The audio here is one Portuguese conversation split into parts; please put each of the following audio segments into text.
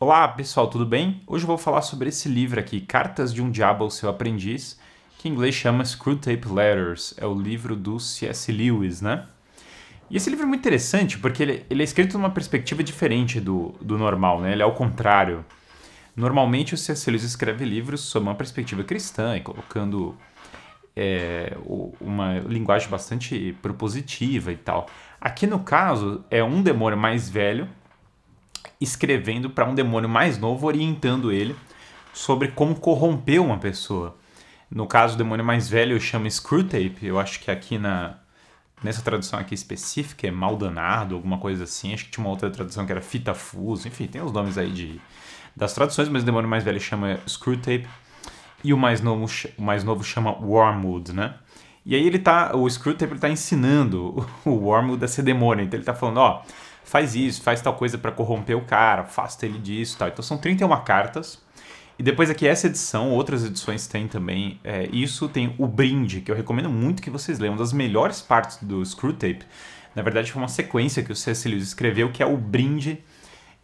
Olá pessoal, tudo bem? Hoje eu vou falar sobre esse livro aqui, Cartas de um Diabo ao Seu Aprendiz, que em inglês chama Screwtape Letters, é o livro do C.S. Lewis, né? E esse livro é muito interessante porque ele, ele é escrito numa perspectiva diferente do, do normal, né? Ele é ao contrário. Normalmente o C.S. Lewis escreve livros sob uma perspectiva cristã e colocando é, uma linguagem bastante propositiva e tal. Aqui no caso é um demônio mais velho escrevendo para um demônio mais novo, orientando ele sobre como corromper uma pessoa. No caso, o demônio mais velho chama Screwtape. Eu acho que aqui na nessa tradução aqui específica é maldanado, alguma coisa assim. Acho que tinha uma outra tradução que era fita fuso. Enfim, tem os nomes aí de das traduções, mas o demônio mais velho chama Screwtape e o mais novo, o mais novo chama Wormwood, né? E aí ele tá, o Screwtape ele tá ensinando o Wormwood a ser demônio. Então ele tá falando, ó, oh, faz isso, faz tal coisa para corromper o cara, afasta ele disso tal. Então são 31 cartas. E depois aqui essa edição, outras edições têm também é, isso, tem o brinde, que eu recomendo muito que vocês leiam, uma das melhores partes do Screwtape. Na verdade foi uma sequência que o C.S. escreveu, que é o brinde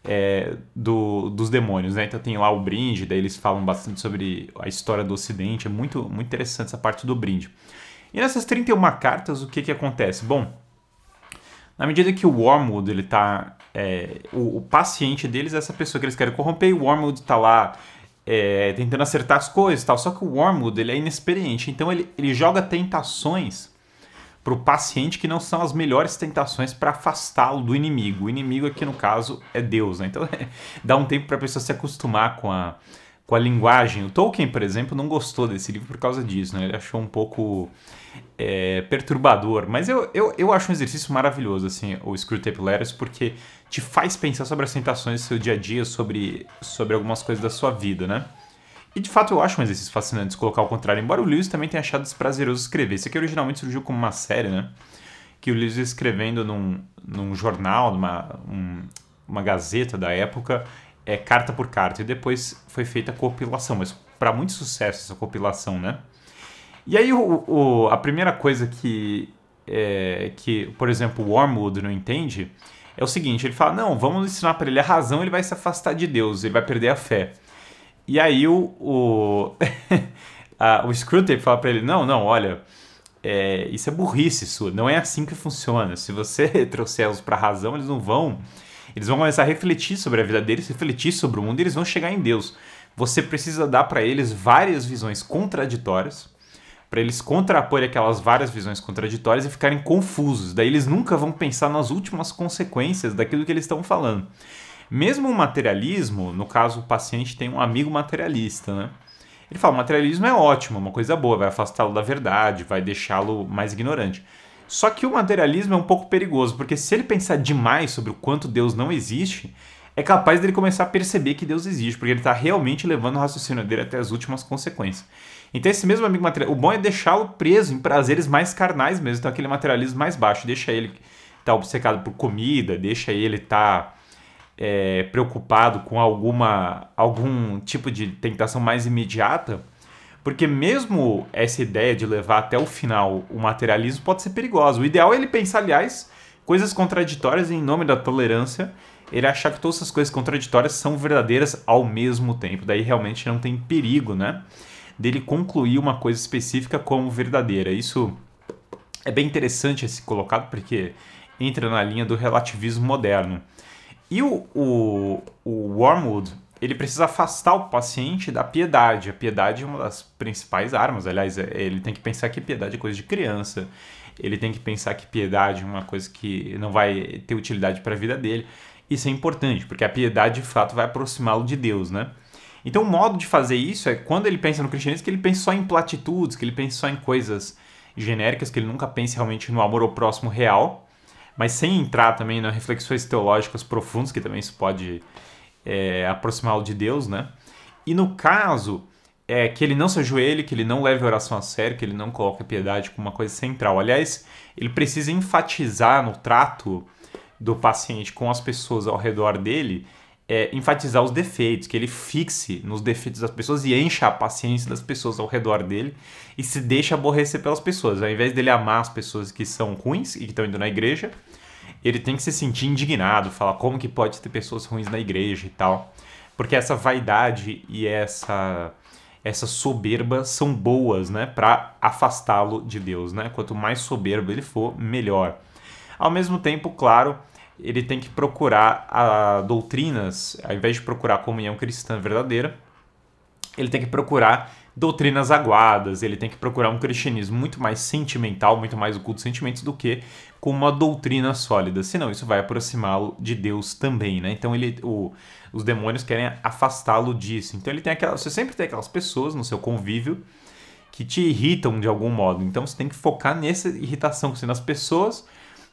é, do, dos demônios, né? Então tem lá o brinde, daí eles falam bastante sobre a história do ocidente, é muito, muito interessante essa parte do brinde. E nessas 31 cartas, o que que acontece? Bom, na medida que o Wormwood, ele tá. É, o, o, paciente deles é essa pessoa que eles querem corromper, e o Wormwood tá lá é, tentando acertar as coisas tal. Só que o Wormwood, ele é inexperiente, então ele, ele joga tentações pro paciente que não são as melhores tentações para afastá-lo do inimigo. O inimigo aqui, no caso, é Deus, né? Então, dá um tempo pra pessoa se acostumar com a com a linguagem. O Tolkien, por exemplo, não gostou desse livro por causa disso, né? Ele achou um pouco é, perturbador. Mas eu, eu, eu acho um exercício maravilhoso, assim, o Screwtape Letters, porque te faz pensar sobre as tentações do seu dia a dia, sobre, sobre algumas coisas da sua vida, né? E de fato eu acho um exercício fascinante colocar ao contrário, embora o Lewis também tenha achado desprazeroso escrever. Isso aqui originalmente surgiu como uma série, né? Que o Lewis escrevendo num, num jornal, numa um, uma gazeta da época, é, carta por carta. E depois foi feita a compilação, mas para muito sucesso essa compilação, né? E aí o, o a primeira coisa que, é, que, por exemplo, o Wormwood não entende é o seguinte: ele fala, não, vamos ensinar para ele a razão, ele vai se afastar de Deus, ele vai perder a fé. E aí o, o, o Screwtape fala para ele, não, não, olha, é, isso é burrice sua, não é assim que funciona. Se você trouxer los para a razão, eles não vão eles vão começar a refletir sobre a vida deles, refletir sobre o mundo e eles vão chegar em Deus. Você precisa dar para eles várias visões contraditórias, para eles contrapor aquelas várias visões contraditórias e ficarem confusos. Daí eles nunca vão pensar nas últimas consequências daquilo que eles estão falando. Mesmo o materialismo, no caso o paciente tem um amigo materialista, né? Ele fala: materialismo é ótimo, é uma coisa boa, vai afastá-lo da verdade, vai deixá-lo mais ignorante. Só que o materialismo é um pouco perigoso, porque se ele pensar demais sobre o quanto Deus não existe, é capaz dele começar a perceber que Deus existe, porque ele está realmente levando o raciocínio dele até as últimas consequências. Então, esse mesmo amigo material, o bom é deixá-lo preso em prazeres mais carnais mesmo, então aquele materialismo mais baixo, deixa ele estar tá obcecado por comida, deixa ele estar tá, é, preocupado com alguma algum tipo de tentação mais imediata porque mesmo essa ideia de levar até o final o materialismo pode ser perigosa. O ideal é ele pensar, aliás, coisas contraditórias em nome da tolerância, ele achar que todas essas coisas contraditórias são verdadeiras ao mesmo tempo. Daí realmente não tem perigo, né? Dele concluir uma coisa específica como verdadeira. Isso é bem interessante esse colocado, porque entra na linha do relativismo moderno. E o, o, o Wormwood, ele precisa afastar o paciente da piedade. A piedade é uma das principais armas. Aliás, é, ele tem que pensar que piedade é coisa de criança. Ele tem que pensar que piedade é uma coisa que não vai ter utilidade para a vida dele. Isso é importante, porque a piedade de fato vai aproximá-lo de Deus, né? Então, o modo de fazer isso é quando ele pensa no cristianismo, que ele pensa só em platitudes, que ele pensa só em coisas genéricas, que ele nunca pense realmente no amor ao próximo real, mas sem entrar também nas reflexões teológicas profundas, que também isso pode é, aproximá-lo de Deus, né? E no caso, é, que ele não se ajoelhe, que ele não leve a oração a sério, que ele não coloque a piedade como uma coisa central. Aliás, ele precisa enfatizar no trato do paciente com as pessoas ao redor dele, é, enfatizar os defeitos, que ele fixe nos defeitos das pessoas e encha a paciência das pessoas ao redor dele e se deixa aborrecer pelas pessoas. Ao invés dele amar as pessoas que são ruins e que estão indo na igreja, ele tem que se sentir indignado, falar como que pode ter pessoas ruins na igreja e tal. Porque essa vaidade e essa essa soberba são boas, né, para afastá-lo de Deus, né? Quanto mais soberbo ele for, melhor. Ao mesmo tempo, claro, ele tem que procurar a, ah, doutrinas, ao invés de procurar a comunhão cristã verdadeira, ele tem que procurar doutrinas aguadas, ele tem que procurar um cristianismo muito mais sentimental, muito mais oculto sentimentos do que com uma doutrina sólida, senão isso vai aproximá-lo de Deus também, né? Então ele, o, os demônios querem afastá-lo disso. Então ele tem aquela, você sempre tem aquelas pessoas no seu convívio que te irritam de algum modo. Então você tem que focar nessa irritação que você tem nas pessoas,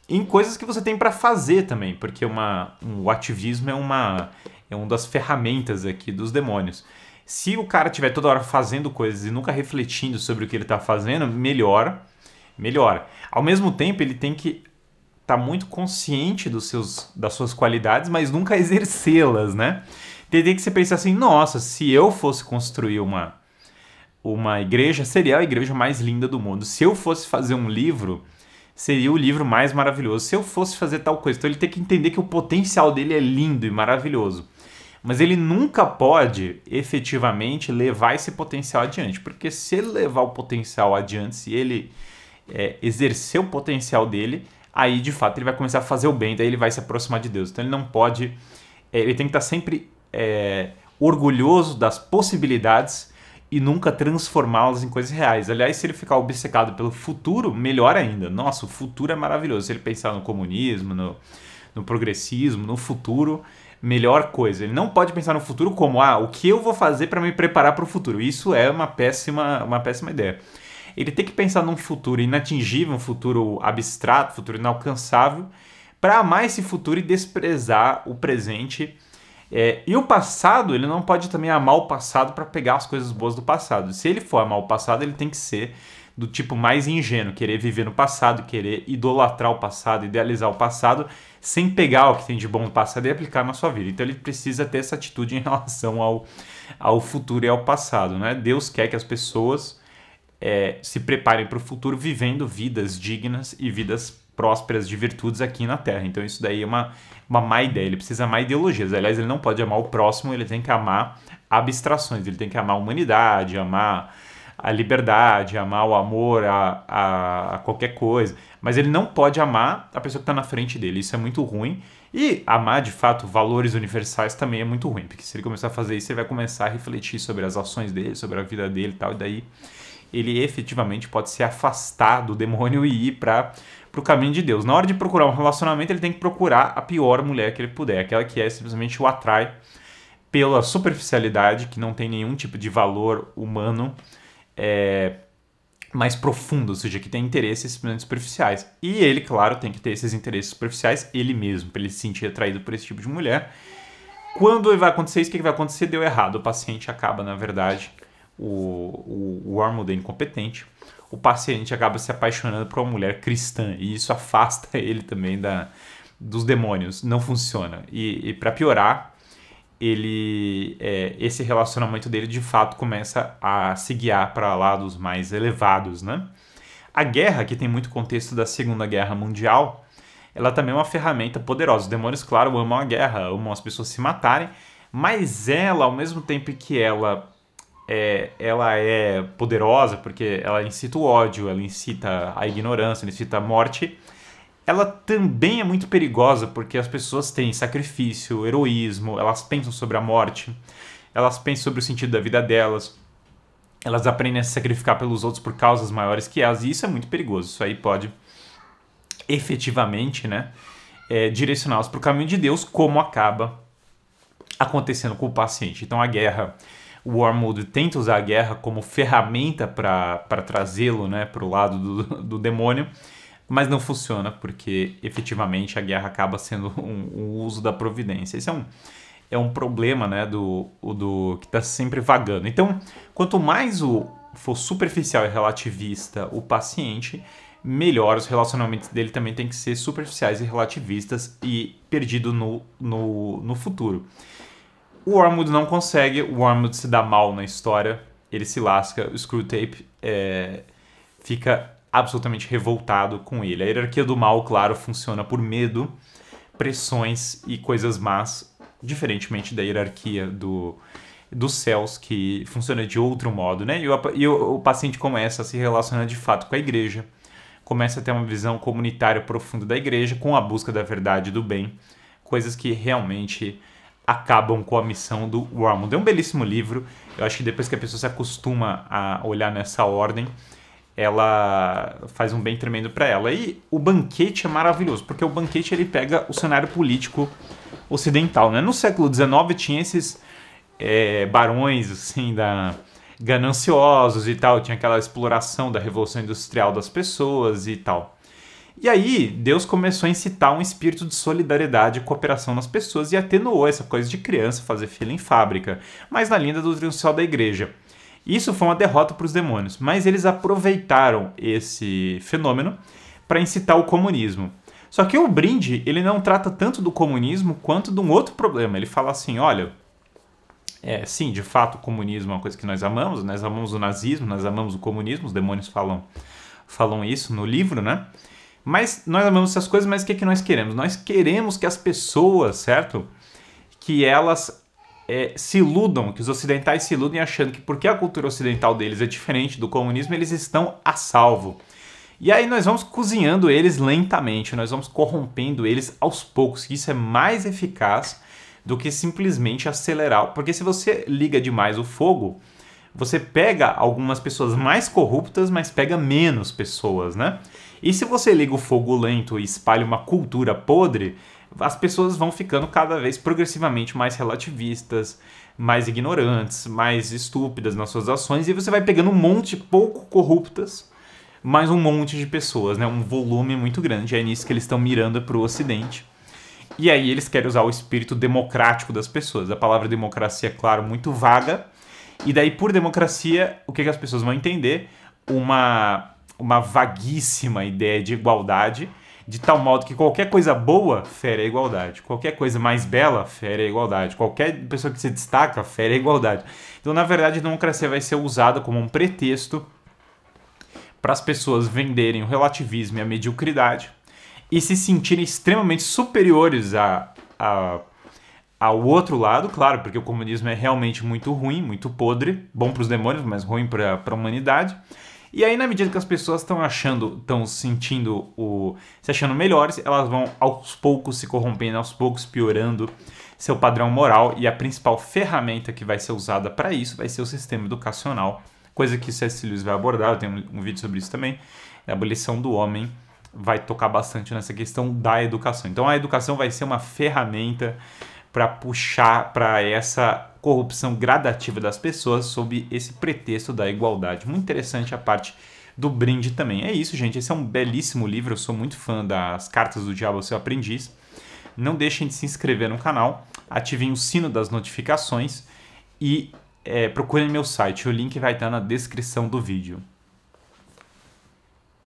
em coisas que você tem para fazer também, porque uma, um, o ativismo é uma é uma das ferramentas aqui dos demônios. Se o cara tiver toda hora fazendo coisas e nunca refletindo sobre o que ele está fazendo, melhor melhora. Ao mesmo tempo, ele tem que estar tá muito consciente dos seus, das suas qualidades, mas nunca exercê-las, né? Tem que você pensar assim, nossa, se eu fosse construir uma, uma igreja, seria a igreja mais linda do mundo. Se eu fosse fazer um livro, seria o livro mais maravilhoso. Se eu fosse fazer tal coisa, então ele tem que entender que o potencial dele é lindo e maravilhoso. Mas ele nunca pode efetivamente levar esse potencial adiante, porque se ele levar o potencial adiante, se ele é, exercer o potencial dele, aí de fato ele vai começar a fazer o bem, daí ele vai se aproximar de Deus. Então ele não pode, é, ele tem que estar sempre é, orgulhoso das possibilidades e nunca transformá-las em coisas reais. Aliás, se ele ficar obcecado pelo futuro, melhor ainda. Nossa, o futuro é maravilhoso. Se ele pensar no comunismo, no, no progressismo, no futuro, melhor coisa. Ele não pode pensar no futuro como ah, o que eu vou fazer para me preparar para o futuro. Isso é uma péssima, uma péssima ideia ele tem que pensar num futuro inatingível, um futuro abstrato, um futuro inalcançável, para amar esse futuro e desprezar o presente. É, e o passado, ele não pode também amar o passado para pegar as coisas boas do passado. Se ele for amar o passado, ele tem que ser do tipo mais ingênuo, querer viver no passado, querer idolatrar o passado, idealizar o passado, sem pegar o que tem de bom no passado e aplicar na sua vida. Então ele precisa ter essa atitude em relação ao, ao futuro e ao passado. Né? Deus quer que as pessoas é, se preparem para o futuro vivendo vidas dignas e vidas prósperas de virtudes aqui na Terra. Então isso daí é uma, uma má ideia. Ele precisa amar ideologias. Aliás, ele não pode amar o próximo, ele tem que amar abstrações. Ele tem que amar a humanidade, amar a liberdade, amar o amor a, a, a qualquer coisa. Mas ele não pode amar a pessoa que está na frente dele. Isso é muito ruim. E amar, de fato, valores universais também é muito ruim. Porque se ele começar a fazer isso, ele vai começar a refletir sobre as ações dele, sobre a vida dele e tal. E daí ele efetivamente pode se afastar do demônio e ir para o caminho de Deus. Na hora de procurar um relacionamento, ele tem que procurar a pior mulher que ele puder, aquela que é simplesmente o atrai pela superficialidade, que não tem nenhum tipo de valor humano é, mais profundo, ou seja, que tem interesses simplesmente superficiais. E ele, claro, tem que ter esses interesses superficiais ele mesmo, para ele se sentir atraído por esse tipo de mulher. Quando vai acontecer isso, o que vai acontecer? Deu errado. O paciente acaba, na verdade, o, o, o Ormuda é incompetente, o paciente acaba se apaixonando por uma mulher cristã e isso afasta ele também da, dos demônios. Não funciona. E, e para piorar, ele é, esse relacionamento dele de fato começa a se guiar para lados mais elevados, né? A guerra, que tem muito contexto da Segunda Guerra Mundial, ela também é uma ferramenta poderosa. Os demônios, claro, amam a guerra, amam as pessoas se matarem, mas ela, ao mesmo tempo que ela é, ela é poderosa porque ela incita o ódio, ela incita a ignorância, ela incita a morte. Ela também é muito perigosa porque as pessoas têm sacrifício, heroísmo, elas pensam sobre a morte, elas pensam sobre o sentido da vida delas, elas aprendem a se sacrificar pelos outros por causas maiores que elas, e isso é muito perigoso. Isso aí pode efetivamente né, é, direcioná-las para o caminho de Deus, como acaba acontecendo com o paciente. Então a guerra o Wormwood tenta usar a guerra como ferramenta para trazê-lo né, para o lado do, do demônio, mas não funciona, porque efetivamente a guerra acaba sendo um, um uso da providência. Esse é um, é um problema né, do, do que está sempre vagando. Então, quanto mais o for superficial e relativista o paciente, melhor os relacionamentos dele também têm que ser superficiais e relativistas e perdido no, no, no futuro. O Wormwood não consegue, o Wormwood se dá mal na história, ele se lasca, o Screwtape é, fica absolutamente revoltado com ele. A hierarquia do mal, claro, funciona por medo, pressões e coisas más, diferentemente da hierarquia do, dos céus, que funciona de outro modo, né? E o, e o, o paciente começa a se relacionar de fato com a igreja, começa a ter uma visão comunitária profunda da igreja, com a busca da verdade e do bem, coisas que realmente acabam com a missão do Wormwood. É um belíssimo livro. Eu acho que depois que a pessoa se acostuma a olhar nessa ordem, ela faz um bem tremendo para ela. E o banquete é maravilhoso, porque o banquete ele pega o cenário político ocidental. Né? No século XIX tinha esses é, barões assim da gananciosos e tal, tinha aquela exploração da revolução industrial das pessoas e tal. E aí, Deus começou a incitar um espírito de solidariedade e cooperação nas pessoas e atenuou essa coisa de criança fazer fila em fábrica, mas na linda do triunfal da igreja. Isso foi uma derrota para os demônios, mas eles aproveitaram esse fenômeno para incitar o comunismo. Só que o brinde, ele não trata tanto do comunismo quanto de um outro problema. Ele fala assim, olha, é, sim, de fato o comunismo é uma coisa que nós amamos, nós amamos o nazismo, nós amamos o comunismo, os demônios falam, falam isso no livro, né? Mas nós amamos essas coisas, mas o que, é que nós queremos? Nós queremos que as pessoas, certo? Que elas é, se iludam, que os ocidentais se iludem achando que porque a cultura ocidental deles é diferente do comunismo, eles estão a salvo. E aí nós vamos cozinhando eles lentamente, nós vamos corrompendo eles aos poucos, que isso é mais eficaz do que simplesmente acelerar. Porque se você liga demais o fogo, você pega algumas pessoas mais corruptas, mas pega menos pessoas, né? E se você liga o fogo lento e espalha uma cultura podre, as pessoas vão ficando cada vez progressivamente mais relativistas, mais ignorantes, mais estúpidas nas suas ações, e você vai pegando um monte pouco corruptas, mas um monte de pessoas, né? Um volume muito grande. É nisso que eles estão mirando para o Ocidente. E aí eles querem usar o espírito democrático das pessoas. A palavra democracia é, claro, muito vaga. E daí, por democracia, o que, que as pessoas vão entender? Uma uma vaguíssima ideia de igualdade, de tal modo que qualquer coisa boa fere a igualdade, qualquer coisa mais bela fere a igualdade, qualquer pessoa que se destaca fere a igualdade. Então, na verdade, a democracia vai ser usada como um pretexto para as pessoas venderem o relativismo e a mediocridade e se sentirem extremamente superiores a, a, ao outro lado, claro, porque o comunismo é realmente muito ruim, muito podre, bom para os demônios, mas ruim para a humanidade. E aí, na medida que as pessoas estão achando, estão sentindo o. se achando melhores, elas vão aos poucos se corrompendo, aos poucos piorando seu padrão moral. E a principal ferramenta que vai ser usada para isso vai ser o sistema educacional. Coisa que o C.S. Lewis vai abordar, eu tenho um vídeo sobre isso também. A abolição do homem vai tocar bastante nessa questão da educação. Então a educação vai ser uma ferramenta para puxar para essa corrupção gradativa das pessoas sob esse pretexto da igualdade. Muito interessante a parte do brinde também. É isso, gente. Esse é um belíssimo livro. Eu sou muito fã das Cartas do Diabo ao Seu Aprendiz. Não deixem de se inscrever no canal, ativem o sino das notificações e é, procurem meu site. O link vai estar na descrição do vídeo.